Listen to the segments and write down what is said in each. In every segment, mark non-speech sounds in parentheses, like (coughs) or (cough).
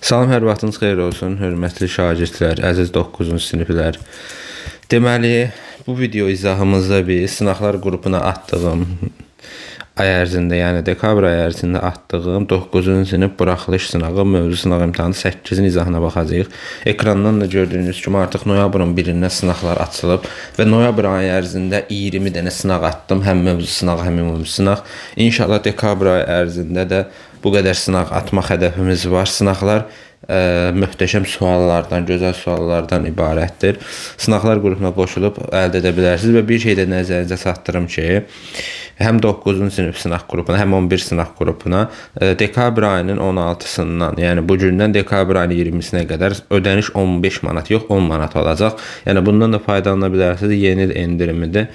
Salam, hər vaxtınız xeyir olsun, hörmətli şagirdlər, əziz 9-cu siniflər. Deməli, bu video izahımızda biz sınaqlar qrupuna atdığım ay ərzində, yəni dekabr ay ərzində atdığım 9-cu sinif buraxılış sınağı, mövzu sınaq imtahanı 8-in izahına baxacağıq. Ekrandan da gördüyünüz kimi artıq noyabrın 1-ində sınaqlar açılıb və noyabr ayı ərzində 20 dənə sınaq atdım, həm mövzu sınağı, həm ümumi sınaq. İnşallah dekabr ayı ərzində də bu qədər sınaq atmaq hədəfimiz var. Sınaqlar ə, e, möhtəşəm suallardan, gözəl suallardan ibarətdir. Sınaqlar qrupuna qoşulub əldə edə bilərsiniz və bir şey də nəzərinizə çatdırım ki, həm 9-cu sinif sınaq qrupuna, həm 11 sınaq qrupuna e, dekabr ayının 16-sından, yəni bu gündən dekabr ayının 20-sinə qədər ödəniş 15 manat yox, 10 manat olacaq. Yəni bundan da faydalana bilərsiniz. Yeni il endirimidir.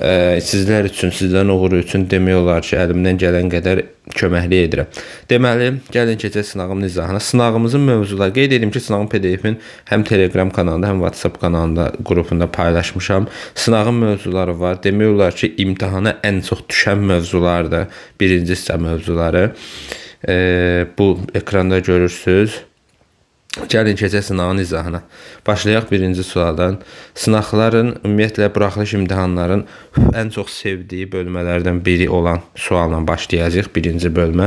E, sizlər üçün, sizlərin uğuru üçün demək olar ki, əlimdən gələn qədər köməklik edirəm. Deməli, gəlin keçək sınağımın izahına. Sınağımızın mövzuları qeyd edim ki, sınağın PDF-in həm Telegram kanalında, həm WhatsApp kanalında qrupunda paylaşmışam. Sınağın mövzuları var. Demək olar ki, imtahana ən çox Düşen düşən mövzulardır. Birincisi isə mövzuları. E, bu ekranda görürsüz. Gəlin keçək sınağın izahına. Başlayaq birinci sualdan. Sınaqların, ümumiyyətlə buraxılış imtahanların ən çox sevdiyi bölmələrdən biri olan sualla başlayacağıq. Birinci bölmə,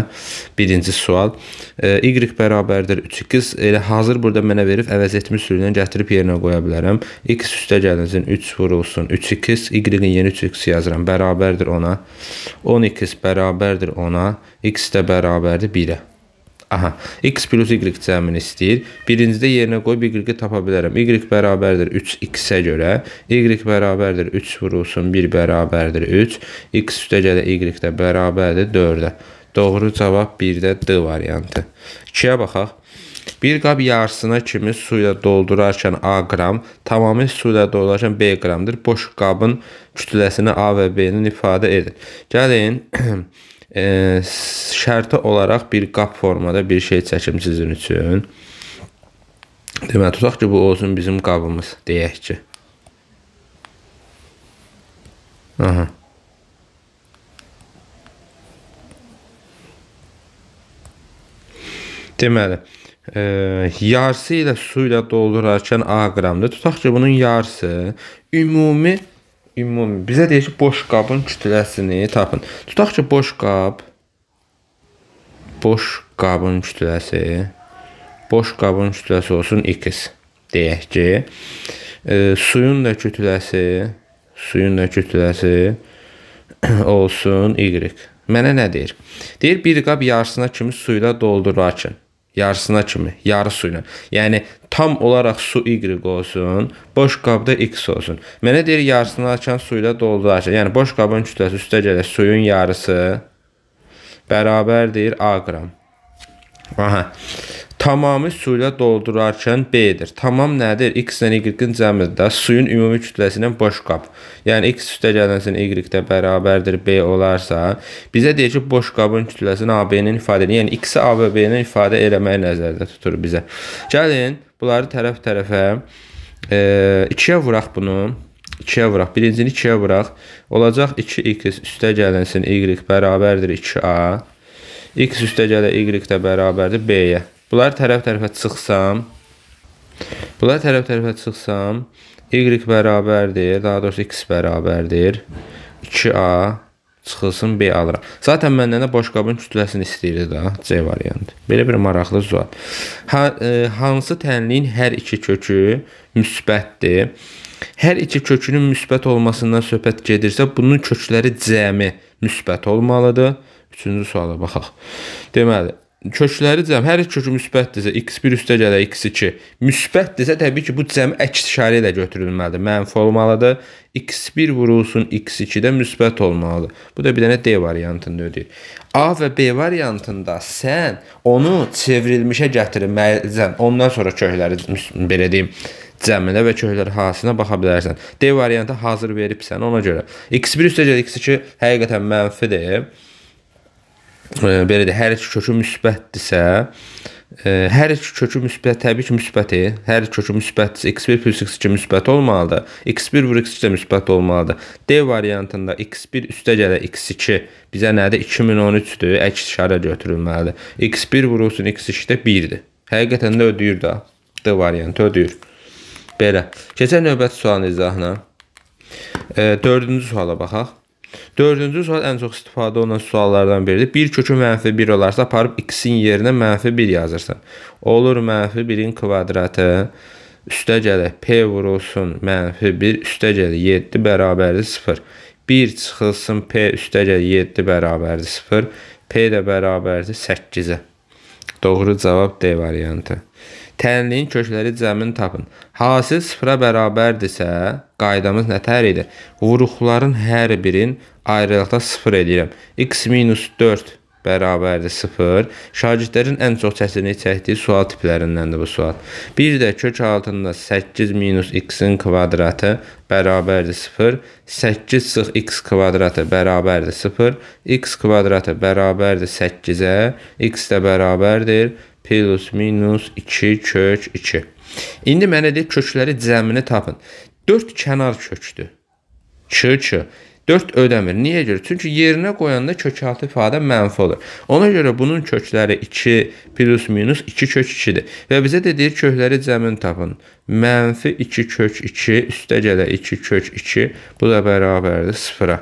birinci sual. E, y bərabərdir 3x. Elə hazır burada mənə verib əvəz etmiş sürünə gətirib yerinə qoya bilərəm. x üstə gəlinsin 3 vurulsun 3x, y-in yeni 3x yazıram. Bərabərdir ona. 10x bərabərdir ona. x də bərabərdir 1-ə. Aha, x plus y cəmini istəyir. Birincidə yerinə qoy, y-i tapa bilərəm. y bərabərdir 3x-ə görə. y bərabərdir 3 vurulsun, 1 bərabərdir 3. x üstə gələ y də bərabərdir 4-ə. Doğru cavab 1-də D variantı. 2-yə baxaq. Bir qab yarısına kimi su ilə doldurarkən A qram, tamamilə su ilə doldurarkən B qramdır. Boş qabın kütləsini A və B-nin ifadə edin. Gəlin (clears throat) e, şərti olaraq bir qap formada bir şey çəkim sizin üçün. Deməli, tutaq ki, bu olsun bizim qabımız, deyək ki. Aha. Deməli, e, yarısı ilə su ilə doldurarkən A qramdır. Tutaq ki, bunun yarısı ümumi ümumi bizə deyir ki, boş qabın kütləsini tapın. Tutaq ki, boş qab boş qabın kütləsi boş qabın kütləsi olsun x. Deyək ki, e, suyun da kütləsi suyun da kütləsi (clears throat) olsun y. Mənə nə deyir? Deyir bir qab yarısına kimi suyla doldurarkən yarısına kimi, yarı su ilə. Yəni tam olaraq su y olsun, boş qabda x olsun. Mənə deyir yarısını açan su ilə dolduracaq. Yəni boş qabın kütləsi üstə gələk suyun yarısı bərabərdir a qram. Aha. Tamamı su ilə doldurarkən B-dir. Tamam nədir? X-lə Y-in cəmidir də. Suyun ümumi kütləsindən boş qab. Yəni X üstəgələnsin Y-də bərabərdir B olarsa, bizə deyir ki, boş qabın kütləsini AB-nin ifadə edir. Yəni X-i AB-nin ifadə eləməyi nəzərdə tutur bizə. Gəlin, bunları tərəf-tərəfə 2-yə e, vuraq bunu. 2-yə vuraq. Birincini 2-yə vuraq. Olacaq 2x üstəgələnsin y bərabərdir 2a. x üstəgələ y də bərabərdir b-yə. Bunlar tərəf-tərəfə çıxsam, bunlar tərəf-tərəfə çıxsam, y bərabərdir, daha doğrusu x bərabərdir 2a çıxılsın B alıram. Zaten məndən də boş qabın kütləsini istəyirdi da C variantı. Belə bir maraqlı sual. Ha, e, hansı tənliyin hər iki kökü müsbətdir? Hər iki kökünün müsbət olmasından söhbət gedirsə, bunun kökləri cəmi müsbət olmalıdır. Üçüncü suala baxaq. Deməli, kökləri cəm hər iki kökü müsbətdirsə x1 üstə gələ x2 müsbətdirsə təbii ki bu cəm əks işarə ilə götürülməlidir. Mənfi olmalıdır. x1 vurulsun x2-də müsbət olmalıdır. Bu da bir dənə D variantında ödəyir. A və B variantında sən onu çevrilmişə gətirməlisən. Ondan sonra kökləri belə deyim cəminə və köklər hasinə baxa bilərsən. D variantı hazır veribsən ona görə. x1 üstə gələ x2 həqiqətən mənfidir belə də hər iki kökü müsbətdirsə, e, hər iki kökü müsbət təbii ki, müsbətdir. Hər iki kökü müsbətdirsə x1 plus x2 müsbət olmalıdır. x1 vur x2 də müsbət olmalıdır. D variantında x1 üstə gələ x2 bizə nədir? 2013-dür. Əks işarə götürülməlidir. x1 vurulsun x2 də 1-dir. Həqiqətən də ödəyir də. D variantı ödəyir. Belə. Keçək növbəti sualın izahına. 4-cü e, suala baxaq. Dördüncü sual ən çox istifadə olunan suallardan biridir. Bir kökü mənfi 1 olarsa, aparıb x-in yerinə mənfi 1 yazırsan. Olur mənfi 1-in kvadratı üstə gəlir. P vurulsun, mənfi 1 üstə gəlir. 7 bərabərdir 0. 1 çıxılsın, P üstə gəlir. 7 bərabərdir 0. P də bərabərdir 8-ə. Doğru cavab D variantı. Tənliyin kökləri cəmin tapın. Hasil sıfıra bərabərdirsə, qaydamız nə tər idi? Vuruqların hər birin ayrılıqda sıfır edirəm. x minus 4 bərabərdir 0. Şagirdlərin ən çox çətinlik çəkdiyi sual tiplərindəndir bu sual. Bir də kök altında 8 minus x-in kvadratı bərabərdir 0. 8 sıx x kvadratı bərabərdir 0. x kvadratı bərabərdir 8-ə, x də bərabərdir plus minus 2 kök 2. İndi mənə deyib kökləri cəmini tapın. 4 kənar kökdür. Ç, ç. 4 ödəmir. Niyə görə? Çünki yerinə qoyanda kökaltı ifadə mənfi olur. Ona görə bunun kökləri 2 plus minus 2 kök 2-dir. Və bizə də deyir kökləri cəmin tapın. Mənfi 2 kök 2 üstə gələ 2 kök 2. Bu da bərabərdir 0-a.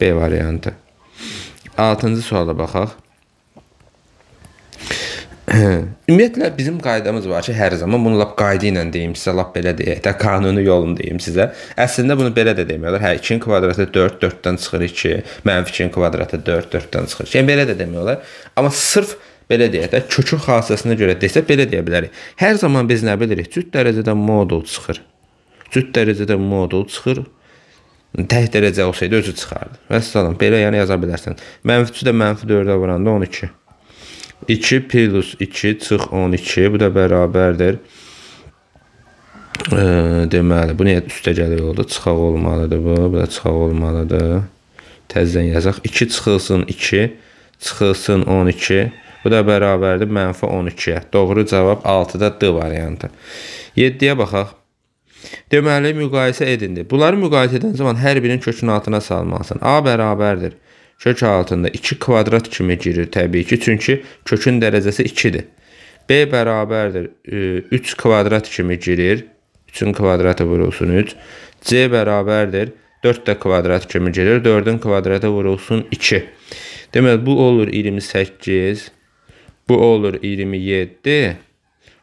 B variantı. 6-cı suala baxaq. Hə. (coughs) Ümumiyyətlə bizim qaydamız var ki, hər zaman bunu lap qayda ilə deyim sizə, lap belə deyək də qanuni yolunu deyim sizə. Əslində bunu belə də demək olar. Hə 2-nin kvadratı 4, 4-dən çıxır 2, -2-nin kvadratı 4, 4-dən çıxır 2. Yəni belə də demək olar. Amma sırf belə deyək də kökün xassəsinə görə desək belə deyə bilərik. Hər zaman biz nə bilirik? Cüt dərəcədə modul çıxır. Cüt dərəcədə modul çıxır tək dərəcə olsaydı özü çıxardı. Vəssalam. Belə yəni yaza bilərsən. -3-ü də -4-ə vuranda 12. 2 plus 2 çıx 12 bu da bərabərdir. E, deməli bu niyə üstə gəlir oldu? Çıxaq olmalıdır bu. Bu da çıxaq olmalıdır. Təzədən yazaq. 2 çıxılsın 2, çıxılsın 12. Bu da bərabərdir mənfi 12-yə. Doğru cavab 6-da D variantı. 7-yə baxaq. Deməli müqayisə edindi. Bunları müqayisə edən zaman hər birinin kökün altına salmalısın. A bərabərdir 0.5 Kök altında 2 kvadrat kimi girir təbii ki, çünki kökün dərəcəsi 2-dir. B bərabərdir 3 e, kvadrat kimi girir. 3-ün kvadratı vurulsun 3. C bərabərdir 4 də kvadrat kimi girir. 4-ün kvadratı vurulsun 2. Deməli bu olur 28. Bu olur 27.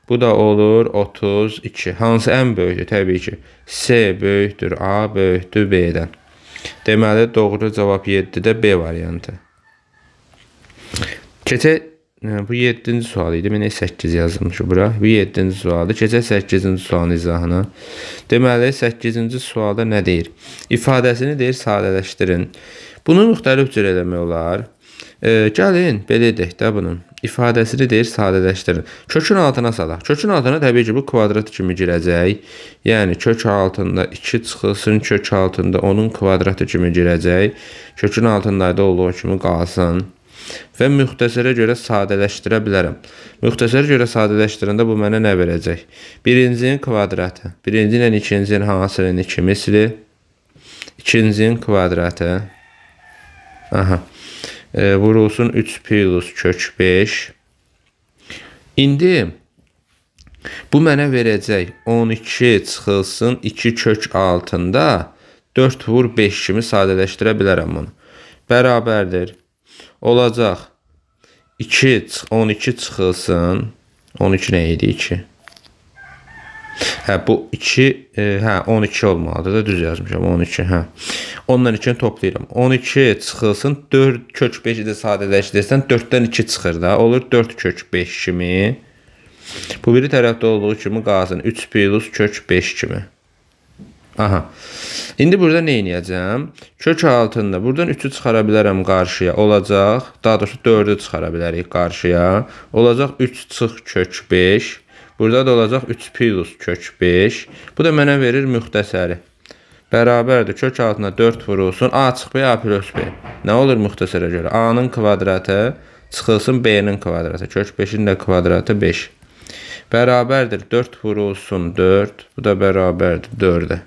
Bu da olur 32. Hansı ən böyükdür? Təbii ki, S böyükdür A böyükdür B-dən. Deməli doğru cavab 7-də B variantı. Keçək e, bu 7-ci sual idi. Mən 8 yazmışam bura. Bu 7-ci sualdır. Keçək 8-ci sualın izahına. Deməli 8-ci sualda nə deyir? İfadəsini deyir sadələşdirin. Bunu müxtəlif cür eləmək olar. E, gəlin belə edək də bunun ifadəsini deyir sadələşdirin. Kökün altına salaq. Kökün altına təbii ki, bu kvadrat kimi girəcək. Yəni kök altında 2 çıxılsın, kök altında onun kvadratı kimi girəcək. Kökün altında da olduğu kimi qalsın. Və müxtəsərə görə sadələşdirə bilərəm. Müxtəsərə görə sadələşdirəndə bu mənə nə verəcək? Birincinin kvadratı. Birinci ilə yəni ikincinin hansının iki misli? İkincinin kvadratı. Aha e, vurulsun 3 plus kök 5. İndi bu mənə verəcək 12 çıxılsın 2 kök altında 4 vur 5 kimi sadələşdirə bilərəm bunu. Bərabərdir. Olacaq 2 12 çıxılsın 12 nə idi 2? Hə, bu 2, e, hə, 12 olmalıdır da, düz yazmışam, 12, hə. 10-dan 2-ni toplayıram. 12 çıxılsın, 4 kök 5-i də sadələşdirsən, 4-dən 2 çıxır da, olur 4 kök 5 kimi. Bu biri tərəfdə olduğu kimi qazın 3 plus kök 5 kimi. Aha. İndi burada nə edəcəm? Kök altında buradan 3-ü çıxara bilərəm qarşıya. Olacaq, daha doğrusu 4-ü çıxara bilərik qarşıya. Olacaq 3 çıx kök 5. Burada da olacaq 3 plus kök 5. Bu da mənə verir müxtəsəri. Bərabərdir. Kök altına 4 vurulsun. A çıx B, A plus B. Nə olur müxtəsərə görə? A-nın kvadratı çıxılsın B-nin kvadratı. Kök 5-in də kvadratı 5. Bərabərdir. 4 vurulsun 4. Bu da bərabərdir 4-ə.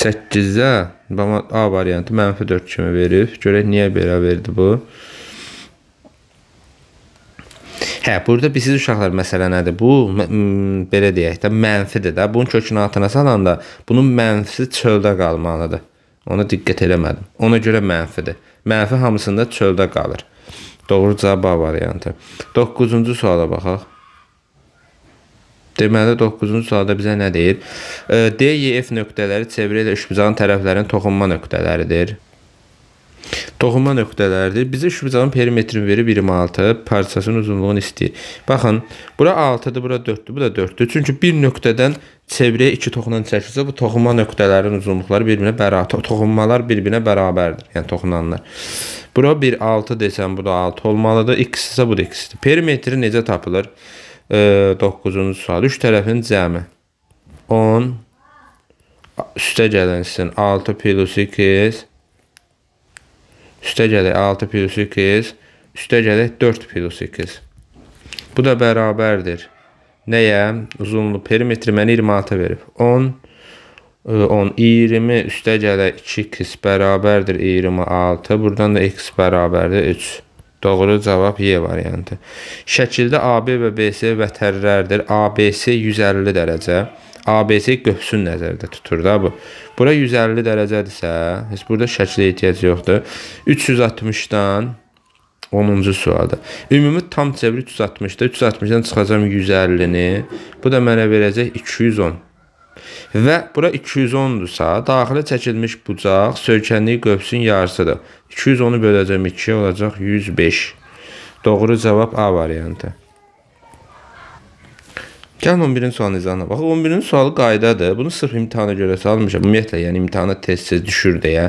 8-ə A variantı mənfi 4 kimi verib. Görək niyə belə verdi bu? Hə, burada biz siz uşaqlar məsələ nədir? Bu belə deyək də mənfidir də. Bunun kökünü atana salanda bunun mənfisi çöldə qalmalıdır. Ona diqqət eləmədim. Ona görə mənfidir. Mənfi hamısında çöldə qalır. Doğru cavab A variantı. 9-cu suala baxaq. Deməli 9-cu sualda bizə nə deyir? D, Y, F nöqtələri çevrə ilə üçbucağın tərəflərinin toxunma nöqtələridir. Toxunma nöqtələridir. Bizə Şübücanın perimetrini verib 26, parçasının uzunluğunu istəyir. Baxın, bura 6-dır, bura 4-dür, bu da 4-dür. Çünki bir nöqtədən çevrəyə 2 toxunan çəkilsə, bu toxunma nöqtələrinin uzunluqları bir-birinə bərabər, toxunmalar bir-birinə bərabərdir. Yəni toxunanlar. Bura 1 6 desəm, bu da 6 olmalıdır. X isə bu da x-dir. Perimetri necə tapılır? E, 9-cu sual. 3 tərəfin cəmi 10 üstə gələnsin 6 plus 2 üstə gələk 6 plus 2, üstə gələk 4 plus 2. Bu da bərabərdir. Nəyə? Uzunluq perimetri mənə 26 verib. 10, 10, 20 üstə gələk 2x bərabərdir 26. Buradan da x bərabərdir 3. Doğru cavab Y variantı. Şəkildə AB və BC vətərlərdir. ABC 150 dərəcə. ABC qövsün nəzərdə tutur da bu. Bura 150 dərəcədirsə, heç burada şəklə ehtiyac yoxdur. 360-dan 10-cu sualda. Ümumi tam çevir 360-da, 360-dan çıxacam 150-ni. Bu da mənə verəcək 210. Və bura 210-dursa, daxilə çəkilmiş bucaq söykənliyi qövsün yarısıdır. 210-u böləcəm 2 olacaq 105. Doğru cavab A variantı. Gəlin 11-ci sualın izahına baxaq. 11-ci sualı qaydadır. Bunu sırf imtahana görə salmışam. Ümumiyyətlə, yəni imtahana tez-tez düşür deyə.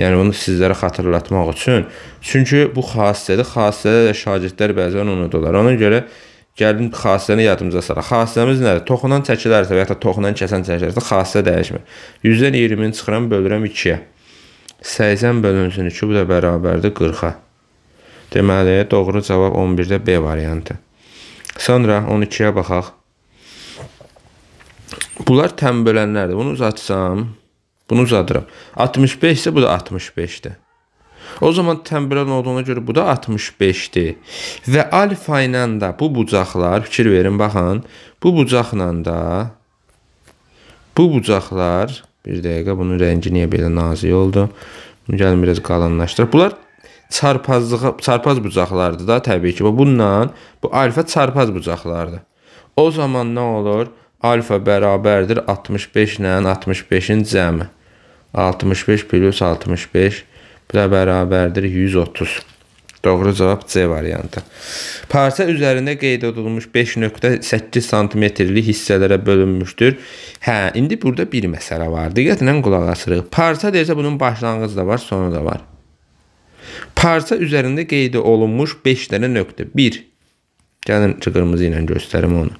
Yəni bunu sizlərə xatırlatmaq üçün. Çünki bu xassədir. Xassədə də şagirdlər bəzən unuturlar. Ona görə gəlin xassəni yadımıza salaq. Xassəmiz nədir? Toxunan çəkilərsə və ya da toxunan kəsən çəkilərsə xassə dəyişmir. 100-dən 20-ni çıxıram, bölürəm 2-yə. 80 bölünsün 2 bu da bərabərdir 40-a. Deməli, doğru cavab 11-də B variantı. Sonra 12-yə baxaq. Bunlar tənbölənlərdir. Bunu uzatsam, bunu uzadıram. 65 isə bu da 65-dir. O zaman tənbələn olduğuna görə bu da 65-dir. Və alfa ilə də bu bucaqlar, fikir verin baxın, bu bucaqla da bu bucaqlar, bir dəqiqə bunun rəngi niyə belə nazik oldu? Bunu gəlin biraz qalınlaşdıraq. Bunlar çarpazlığa çarpaz bucaqlardır da təbii ki. Bununla bu alfa çarpaz bucaqlardır. O zaman nə olur? alfa bərabərdir 65 ilə 65-in cəmi. 65 plus 65 bu da bərabərdir 130. Doğru cavab C variantı. Parça üzərində qeyd olunmuş 5.8 santimetrlik hissələrə bölünmüşdür. Hə, indi burada bir məsələ var. Diqqətlə qulaq asırıq. Parça deyirsə bunun başlanğıcı da var, sonu da var. Parça üzərində qeyd olunmuş 5 dənə nöqtə. 1. Gəlin qırmızı ilə göstərim onu.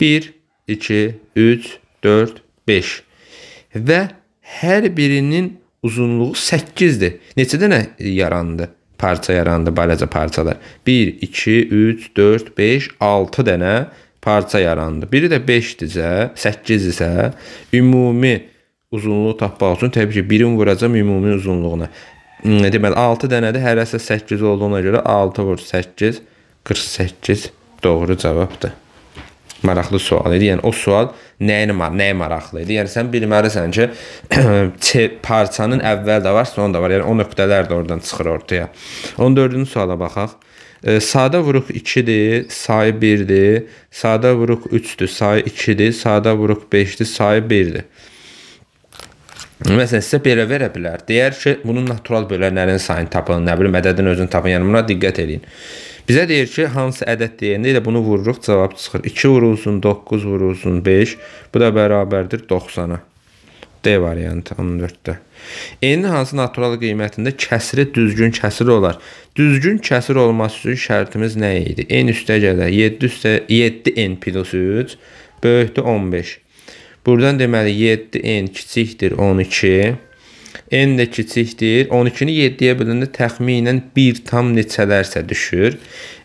1 2, 3, 4, 5 və hər birinin uzunluğu 8-dir. Neçə dənə yarandı? Parça yarandı, balaca parçalar. 1, 2, 3, 4, 5, 6 dənə parça yarandı. Biri də 5-dirsə, 8 isə ümumi uzunluğu tapmaq üçün təbii ki, birini vuracam ümumi uzunluğuna. Hmm, deməli 6 dənədir, hərəsi 8 olduğuna görə 6 vur 8 48 doğru cavabdır maraqlı sual idi. Yəni o sual nəyin nəyə maraqlı idi? Yəni sən bilməlisən ki, (clears throat) parçanın əvvəl də var, son da var. Yəni o nöqtələr də oradan çıxır ortaya. 14-cü suala baxaq. E, sadə vuruq 2-dir, sayı 1-dir. Sadə vuruq 3-dür, sayı 2-dir. Sadə vuruq 5-dir, sayı 1-dir. Məsələn, sizə belə verə bilər. Deyər ki, bunun natural bölənlərin sayını tapın, nə bilim, ədədin özünü tapın. Yəni buna diqqət eləyin. Bizə deyir ki, hansı ədəd deyəndə elə bunu vururuq, cavab çıxır. 2 vurulsun, 9 vurulsun, 5. Bu da bərabərdir 90-a. D variantı 14-də. N-in hansı natural qiymətində kəsri düzgün kəsir olar? Düzgün kəsir olması üçün şərtimiz nə idi? N üstə gələr 7 üstə 7n plus 3 böyükdür 15. Buradan deməli 7n kiçikdir 12 n də kiçikdir. 12-ni 7-yə böləndə təxminən 1 tam neçələrsə düşür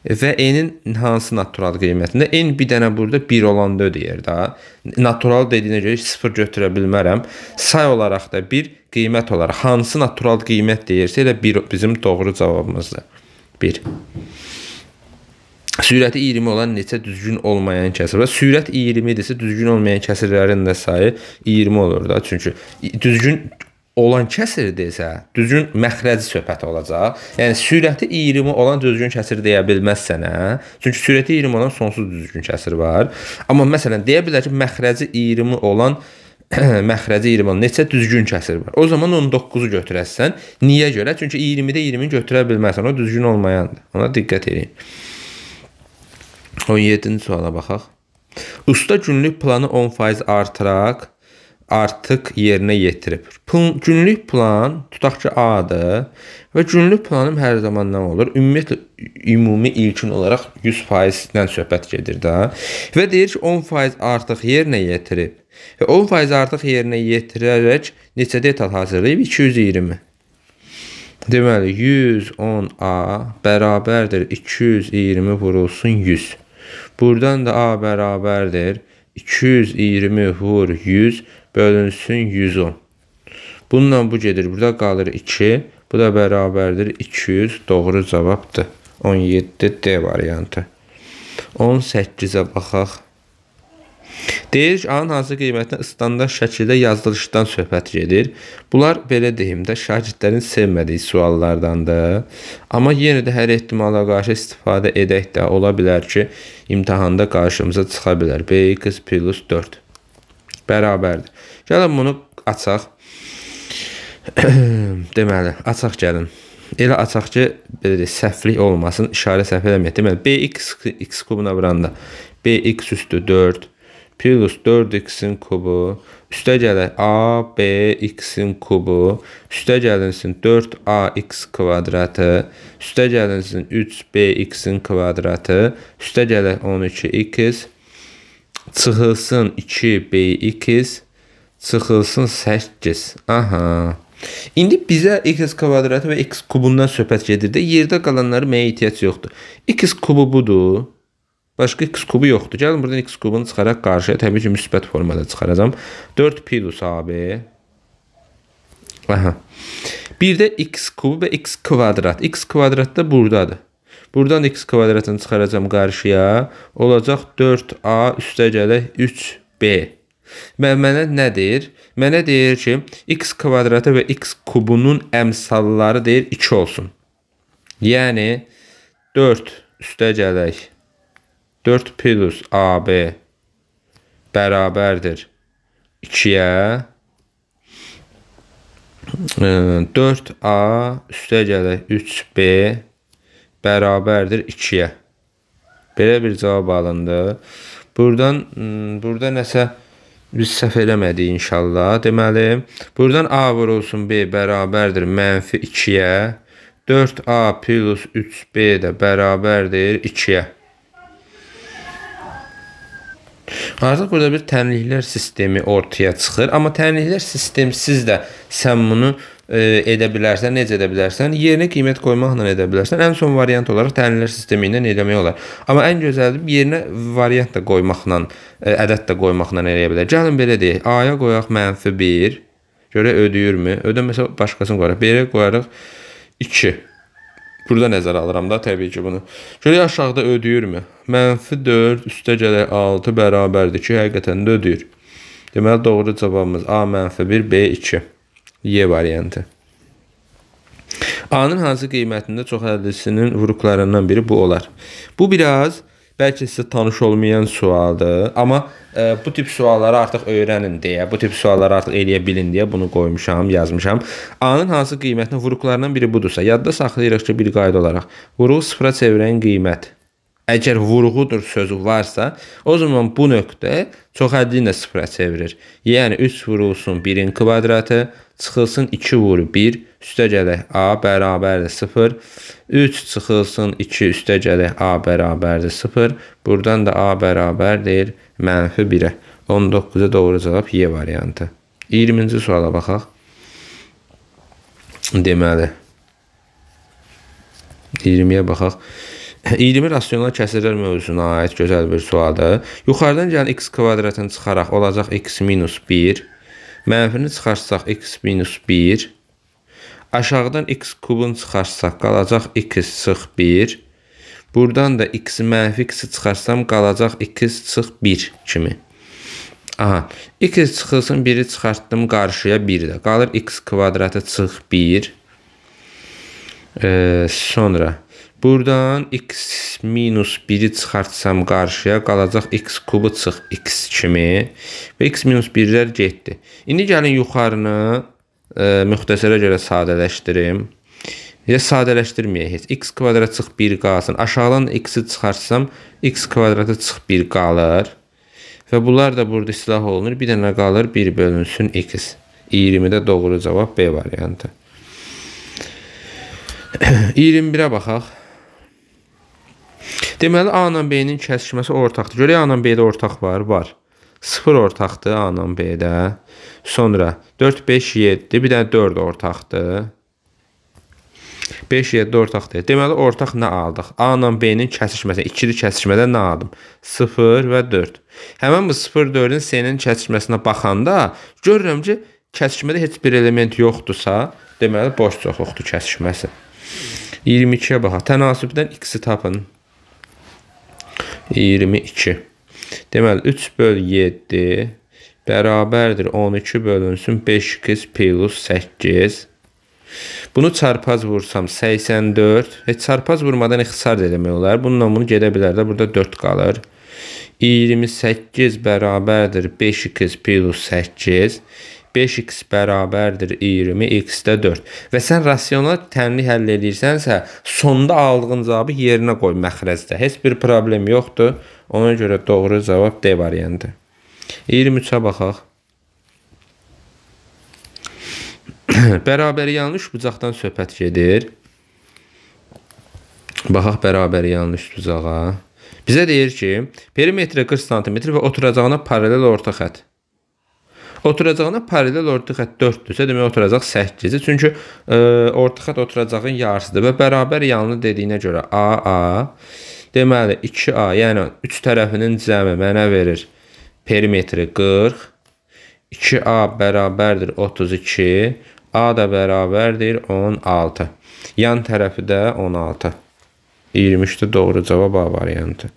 və n-in hansı natural qiymətində? n bir dənə burada 1 olanda ödəyir da. Natural dediyinə görə 0 götürə bilmərəm. Say olaraq da 1 qiymət olaraq hansı natural qiymət deyirsə elə 1 bizim doğru cavabımızdır. 1 Sürəti 20 olan neçə düzgün olmayan kəsir var? Sürət 20 idisə düzgün olmayan kəsirlərin də sayı 20 olur da. Çünki düzgün olan kəsir desə, düzgün məxrəci söhbəti olacaq. Yəni sürəti 20 olan düzgün kəsir deyə bilməz sənə. Çünki sürəti 20 olan sonsuz düzgün kəsir var. Amma məsələn deyə bilər ki, məxrəci 20 olan (clears throat) məxrəci 20 olan neçə düzgün kəsir var. O zaman 19-u götürəsən. Niyə görə? Çünki 20-də 20-ni götürə bilməzsən. O düzgün olmayandır. Ona diqqət edin. 17-ci suala baxaq. Usta günlük planı 10% artıraq artıq yerinə yetirib. Pl günlük plan tutaq ki A-dır və günlük planım hər zaman nə olur? Ümumiyyətlə ümumi ilkin olaraq 100%-dən söhbət gedir də. Və deyir ki 10% artıq yerinə yetirib. Və 10% artıq yerinə yetirərək neçə detal hazırlayıb? 220. Deməli 110A bərabərdir 220 vurulsun 100. Burdan da A bərabərdir 220 vur 100 bölünsün 110. Bununla bu gedir. Burada qalır 2. Bu da bərabərdir 200. Doğru cavabdır. 17 D variantı. 18-ə baxaq. Deyir ki, A-nın hansı qiymətinə standart şəkildə yazdırışdan söhbət gedir. Bunlar belə deyim də şagirdlərin sevmədiyi suallardandır. Amma yenə də hər ehtimala qarşı istifadə edək də ola bilər ki, imtahanda qarşımıza çıxa bilər. B-2 plus 4 bərabərdir. Gəlin bunu açaq. (clears throat) Deməli, açaq gəlin. Elə açaq ki, belə deyək, səhvlik olmasın, işarə səhv eləməyək. Deməli, bx x kubuna vuranda bx üstü 4 plus 4x-in kubu, üstə gələk a b x-in kubu, üstə gəlinsin 4ax kvadratı, üstə gəlinsin 3bx-in kvadratı, üstə gələk 12x Çıxılsın 2 B2 çıxılsın 8. Aha. İndi bizə x kvadratı və x kubundan söhbət gedir də. Yerdə qalanları mənə ehtiyac yoxdur. x kubu budur. Başqa x kubu yoxdur. Gəlin buradan x kubunu çıxaraq qarşıya təbii ki müsbət formada çıxaracam. 4 plus AB. Aha. Bir də x kubu və x kvadrat. x kvadrat da burdadır. Buradan x kvadratını çıxaracam qarşıya. Olacaq 4a üstə gələk 3b. Və mənə nə deyir? Mənə deyir ki, x kvadratı və x kubunun əmsalları deyir 2 olsun. Yəni 4 üstə gələk. 4 plus AB bərabərdir 2-yə. 4A üstə gələk 3B bərabərdir 2-yə. Belə bir cavab alındı. Burdan burada nəsə biz səhv eləmədik inşallah. Deməli, burdan A vurulsun B bərabərdir mənfi 2-yə. 4A plus 3B də bərabərdir 2-yə. Artıq burada bir tənliklər sistemi ortaya çıxır. Amma tənliklər sistemsiz də sən bunu E, edə bilərsən, necə edə bilərsən, yerinə qiymət qoymaqla edə bilərsən. Ən son variant olaraq təlimlər sistemi ilə eləmək olar. Amma ən gözəli yerinə variant da qoymaqla, e, ədəd də qoymaqla eləyə bilər. Gəlin belə deyək. A-ya qoyaq -1, görə ödəyirmi? Ödəməsə başqasını qoyarıq. B-yə qoyarıq 2. Burada nəzərə alıram da təbii ki bunu. Görək aşağıda ödəyirmi? -4 üstə gələ 6 bərabərdir ki, həqiqətən də ödəyir. Deməli doğru cavabımız A -1, B 2. Y variantı. A-nın hansı qiymətində çox ədlisinin vuruqlarından biri bu olar. Bu biraz bəlkə sizə tanış olmayan sualdır, amma e, bu tip sualları artıq öyrənin deyə, bu tip sualları artıq eləyə bilin deyə bunu qoymuşam, yazmışam. A-nın hansı qiymətinin vuruqlarından biri budursa, yadda saxlayırıq ki, bir qayda olaraq vuruq sıfıra çevirən qiymət Əgər vurğudur sözü varsa, o zaman bu nöqtə çoxhədli ilə sıfıra çevirir. Yəni 3 vurulsun 1-in kvadratı çıxılsın 2 vur 1, üstə gələk A bərabərdir 0, 3 çıxılsın 2 üstə gələk A bərabərdir 0, buradan da A bərabərdir mənfi 1-ə. 19-a doğru cavab Y variantı. 20-ci suala baxaq. Deməli, 20-yə baxaq. 20 rasional kəsirlər mövzusuna aid gözəl bir sualdır. Yuxarıdan gələn x kvadratını çıxaraq olacaq x minus 1 bərabərdir Mənfini çıxarsaq x minus 1. Aşağıdan x kubun çıxarsaq qalacaq 2 çıx 1. Buradan da x mənfi x-i çıxarsam qalacaq 2 çıx 1 kimi. Aha, 2 çıxılsın 1-i çıxartdım qarşıya 1 də. Qalır x kvadratı çıx 1. Ee, sonra Buradan x minus 1-i çıxartsam qarşıya qalacaq x kubu çıx x kimi və x minus 1-lər getdi. İndi gəlin yuxarını e, müxtəsərə görə sadələşdirim. Ya sadələşdirməyək heç. x kvadrat çıx 1 qalsın. Aşağıdan x-i çıxartsam x kvadratı çıx 1 qalır. Və bunlar da burada silah olunur. Bir dənə qalır 1 bölünsün x. 20-də doğru cavab B variantı. 21-ə (clears throat) baxaq. Deməli A ilə B-nin kəsişməsi ortaqdır. Görək A ilə B-də ortaq var, var. 0 ortaqdır A ilə B-də. Sonra 4 5 7, bir dənə 4 ortaqdır. 5 7 ortaqdır. Deməli ortaq nə aldıq? A ilə B-nin kəsişməsi, ikili kəsişmədə nə aldım? 0 və 4. Həmin bu 0 4-ün C-nin kəsişməsinə baxanda görürəm ki, kəsişmədə heç bir element yoxdursa, deməli boş çoxluqdur kəsişməsi. 22-yə baxaq. Tənasübdən x-i tapın. 22. Deməli 3 böl 7 bərabərdir 12 bölünsün 5 qiz plus 8. Bunu çarpaz vursam 84. Heç çarpaz vurmadan ixtisar demək olar. Bununla bunu gedə bilər də. Burada 4 qalır. 28 bərabərdir 5 qiz plus 8. 5x bərabərdir 20x-də 4. Və sən rasional tənli həll edirsənsə, sonda aldığın cavabı yerinə qoy məxrəcdə. Heç bir problem yoxdur. Ona görə doğru cavab D variantı. 23-ə baxaq. (coughs) bərabəri yanlış bucaqdan söhbət gedir. Baxaq bərabəri yanlış bucağa. Bizə deyir ki, perimetrə 40 sm və oturacağına paralel orta xətt. Oturacağına paralel orta xətt 4-dürsə, demək oturacaq 8-dir. Çünki e, orta xətt oturacağın yarısıdır və bərabər yanlı dediyinə görə AA deməli 2A, yəni 3 tərəfinin cəmi mənə verir perimetri 40. 2A bərabərdir 32, A da bərabərdir 16. Yan tərəfi də 16. 23-də doğru cavab A variantı.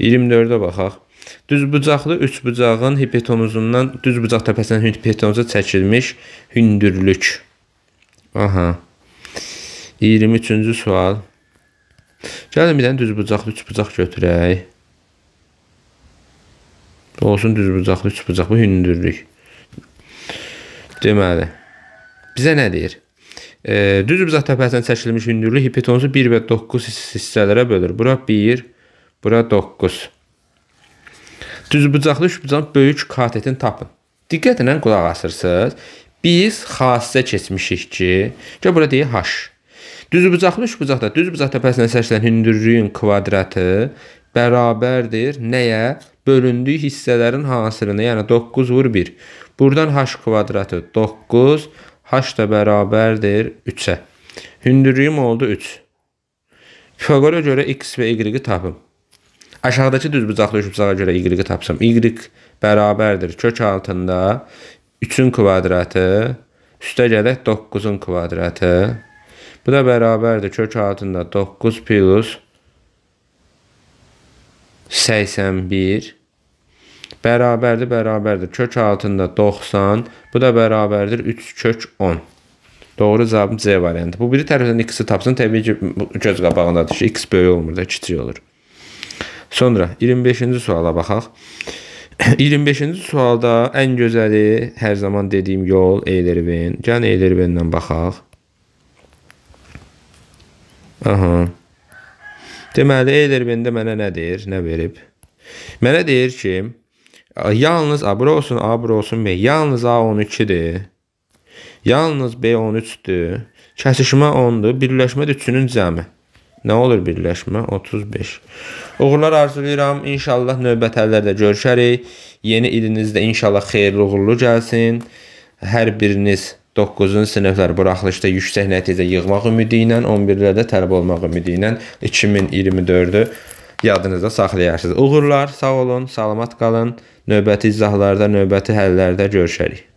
24-də baxaq. Düzbucaqlı üçbucağın hipotenuzundan düzbucaq təpəsindən hipotenuza çəkilmiş hündürlük. Aha. 23-cü sual. Gəlin bir dənə düzbucaqlı üçbucaq götürək. Olsun düzbucaqlı üçbucaqlı hündürlük. Deməli, bizə nə deyir? E, düzbucaq təpəsindən çəkilmiş hündürlük hipotenuzu 1 və 9 hissələrə bölür. Bura 1, bura 9. Düzbucaqlı üçbucaq böyük katetin tapın. Diqqətlə qulaq asırsınız. Biz xassisə keçmişik ki, gör bura deyir h. Düzbucaqlı üçbucaqda düzbucaq təpəsindən seçilən hündürlüyün kvadratı bərabərdir nəyə? Bölündüyü hissələrin hansırına, yəni 9 vur 1. Burdan h kvadratı 9, h da bərabərdir 3-ə. Hündürlüyüm oldu 3. Pifaqora görə x və y-i tapım. Aşağıdakı düzbucaqlı üçbucağa görə y-i tapsam. Y bərabərdir kök altında 3-ün kvadratı üstə gələk 9-un kvadratı. Bu da bərabərdir kök altında 9 plus 81 bərabərdir, bərabərdir kök altında 90. Bu da bərabərdir 3 kök 10. Doğru cavabım C variantı. Bu biri tərəfdən x-i tapsın, təbii ki, göz qabağındadır ki, x böyük olmur da, kiçik olur. Sonra 25-ci suala baxaq. 25-ci (clears throat) sualda ən gözəli hər zaman dediyim yol Eylervin. Gəlin Eylervinlə baxaq. Aha. Deməli, Eylervində mənə nə deyir, nə verib? Mənə deyir ki, yalnız abro olsun, abro olsun B, yalnız A12-dir, yalnız B13-dür, kəsişmə 10-dur, birləşmə də 3-ünün cəmi. Nə olur birləşmə? 35. Uğurlar arzulayıram. İnşallah növbəti əllərdə görüşərik. Yeni ilinizdə inşallah xeyirli uğurlu gəlsin. Hər biriniz 9-cu siniflər buraxılışda yüksək nəticə yığmaq ümidi ilə, 11-lərdə tələb olmaq ümidi ilə 2024-ü yadınızda saxlayarsınız. Uğurlar, sağ olun, salamat qalın. Növbəti izahlarda, növbəti həllərdə görüşərik.